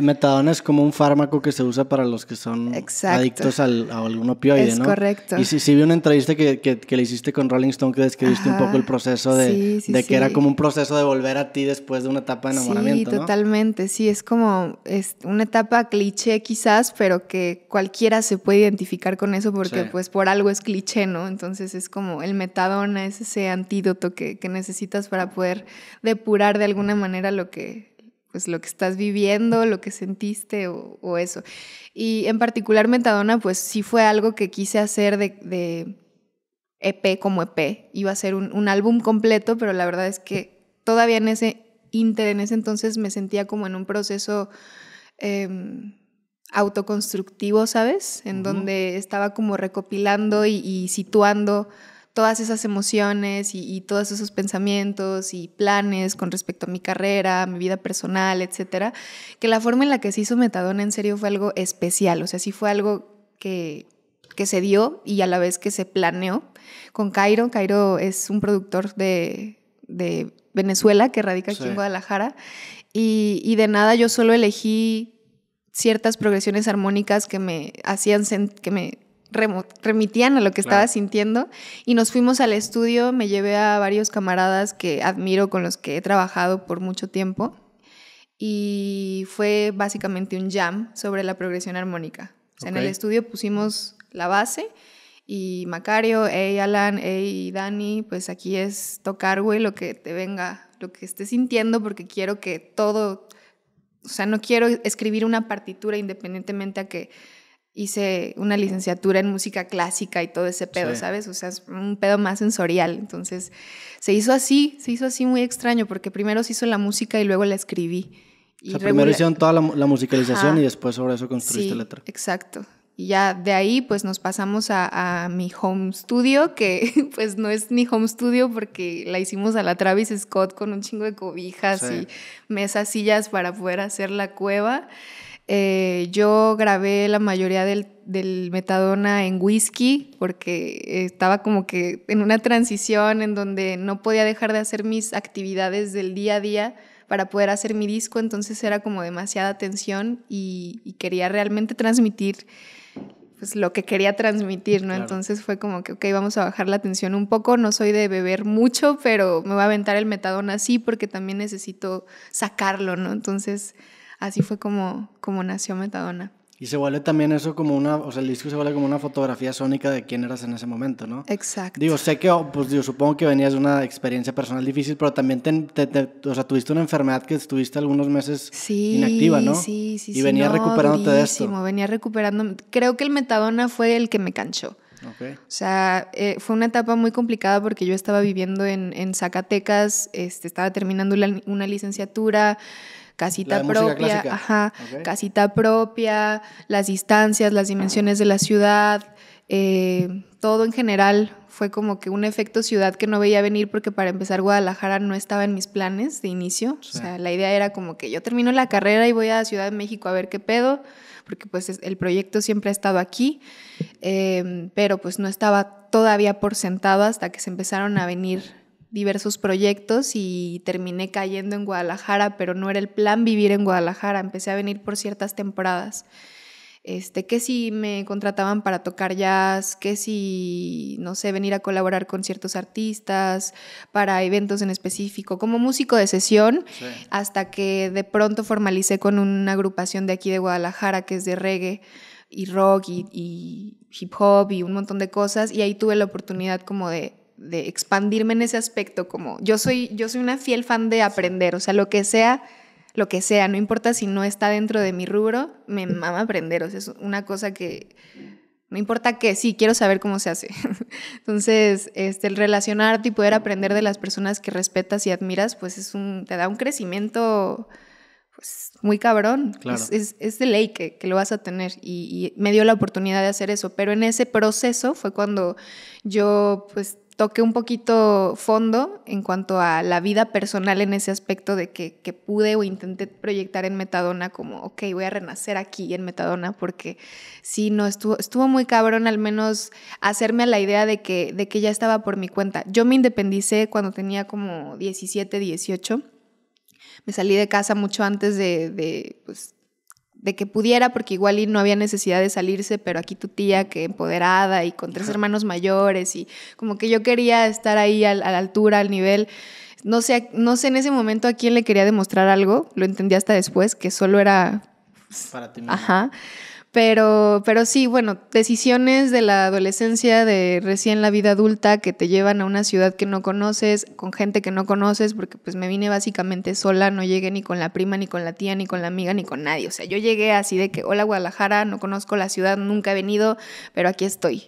Metadona es como un fármaco que se usa para los que son adictos a algún opioide, es correcto. Y sí, vi una entrevista que, que, le hiciste con Rolling Stone que describiste un poco el proceso de, que era como un proceso de volver a ti después de una etapa de enamoramiento, Sí, totalmente. Sí, es como es una etapa cliché quizás, pero que cualquiera se puede identificar con eso porque pues por algo es cliché, ¿no? Entonces es como el metadona, es ese antídoto que, que necesitas para poder depurar de alguna manera lo que pues lo que estás viviendo, lo que sentiste o, eso. Y en particular Metadona, pues sí fue algo que quise hacer de, de EP como EP. Iba a ser un, álbum completo, pero la verdad es que todavía en ese inter, en ese entonces me sentía como en un proceso em, autoconstructivo, ¿sabes? En donde estaba como recopilando y situando todas esas emociones y, todos esos pensamientos y planes con respecto a mi carrera, mi vida personal, etcétera, que la forma en la que se hizo Metadona en serio fue algo especial, o sea, sí fue algo que, se dio y a la vez que se planeó con Cairo. Cairo es un productor de, Venezuela que radica aquí en Guadalajara y, y de nada yo solo elegí ciertas progresiones armónicas que me hacían que me remitían a lo que estaba sintiendo y nos fuimos al estudio, me llevé a varios camaradas que admiro, con los que he trabajado por mucho tiempo y fue básicamente un jam sobre la progresión armónica. O sea, En el estudio pusimos la base y Macario, hey Alan, hey Dani, pues aquí es tocar, güey, lo que te venga, lo que estés sintiendo porque quiero que todo, o sea, no quiero escribir una partitura independientemente a que hice una licenciatura en música clásica y todo ese pedo, ¿sabes? O sea, es un pedo más sensorial. Entonces, se hizo así, se hizo así muy extraño, porque primero se hizo la música y luego la escribí. o sea, primero hicieron toda la, musicalización y después sobre eso construiste la letra. Exacto. Y ya de ahí pues nos pasamos a, mi home studio, que pues no es mi home studio porque la hicimos a la Travis Scott con un chingo de cobijas y mesas, sillas para poder hacer la cueva. Eh, yo grabé la mayoría del, metadona en whisky porque estaba como que en una transición en donde no podía dejar de hacer mis actividades del día a día para poder hacer mi disco, entonces era como demasiada tensión y, quería realmente transmitir pues, lo que quería transmitir, ¿no? Entonces fue como que, ok, vamos a bajar la tensión un poco, no soy de beber mucho, pero me voy a aventar el metadona así porque también necesito sacarlo, ¿no? Entonces así fue como, como nació Metadona. Y se vuelve también eso como una, o sea, el disco se vuelve como una fotografía sónica de quién eras en ese momento, ¿no? Exacto. Digo, sé que, oh, pues yo supongo que venías de una experiencia personal difícil, pero también te, o sea, tuviste una enfermedad que estuviste algunos meses inactiva, ¿no? Sí, sí, sí. Y venías recuperándote durísimo, de esto. venía recuperando. Creo que el metadona fue el que me canchó. Okay. O sea, eh, fue una etapa muy complicada porque yo estaba viviendo en, Zacatecas, este, estaba terminando una licenciatura, casita propia, ajá, casita propia, las distancias, las dimensiones de la ciudad, eh, todo en general fue como que un efecto ciudad que no veía venir porque para empezar Guadalajara no estaba en mis planes de inicio. O sea, la idea era como que yo termino la carrera y voy a Ciudad de México a ver qué pedo, porque pues el proyecto siempre ha estado aquí, eh, pero pues no estaba todavía por sentado hasta que se empezaron a venir diversos proyectos y terminé cayendo en Guadalajara, pero no era el plan vivir en Guadalajara, empecé a venir por ciertas temporadas. Este, que si me contrataban para tocar jazz, que si, no sé, venir a colaborar con ciertos artistas, para eventos en específico, como músico de sesión, hasta que de pronto formalicé con una agrupación de aquí de Guadalajara que es de reggae y rock y hip hop y un montón de cosas, y ahí tuve la oportunidad como de de expandirme en ese aspecto, como yo soy, yo soy una fiel fan de aprender, o sea, lo que sea, lo que sea, no importa si no está dentro de mi rubro, me mama aprender, o sea, es una cosa que no importa qué, sí, quiero saber cómo se hace. Entonces, este, el relacionarte y poder aprender de las personas que respetas y admiras, pues es un, te da un crecimiento pues, muy cabrón. Es, es, de ley que, lo vas a tener y, y me dio la oportunidad de hacer eso, pero en ese proceso fue cuando yo pues toqué un poquito fondo en cuanto a la vida personal en ese aspecto de que, que, pude o intenté proyectar en Metadona como, ok, voy a renacer aquí en Metadona porque sí, no, estuvo, estuvo muy cabrón al menos hacerme a la idea de que, de que ya estaba por mi cuenta. Yo me independicé cuando tenía como 17, 18. Me salí de casa mucho antes de, de pues, de que pudiera, porque igual y no había necesidad de salirse, pero aquí tu tía que empoderada y con tres hermanos mayores y como que yo quería estar ahí a, la altura, al nivel. No sé, no sé en ese momento a quién le quería demostrar algo, lo entendí hasta después, que solo era... Para ti Ajá. Pero, pero sí, bueno, decisiones de la adolescencia, de recién la vida adulta, que te llevan a una ciudad que no conoces, con gente que no conoces, porque pues me vine básicamente sola, no llegué ni con la prima, ni con la tía, ni con la amiga, ni con nadie. O sea, yo llegué así de que, hola Guadalajara, no conozco la ciudad, nunca he venido, pero aquí estoy.